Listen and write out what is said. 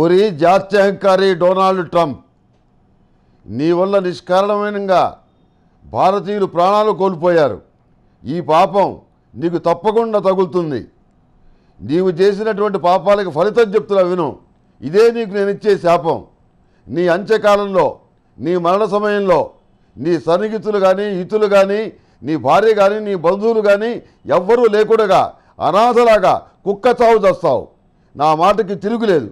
ఊరి జాత్యహంకారి Donald Trump నీ వల్ల నిష్కారణమైనగా భారతీయులు ప్రాణాలు కోల్పోయారు ఈ పాపం నీకు తప్పకుండా తగులుతుంది నీవు చేసినటువంటి పాపాలకి ఫలితం చెప్తున్నా విను ఇదే నీకు నేను ఇచ్చే శాపం నీ అంత్యకాలంలో నీ మరణ సమయంలో నీ సన్నిహితులు కానీ హితులు కానీ నీ భార్య కానీ నీ బంధువులు కానీ ఎవ్వరూ లేకుండగా అనాథలాగా కుక్క చావు చేస్తావు నా మాటకి తిరుగులేదు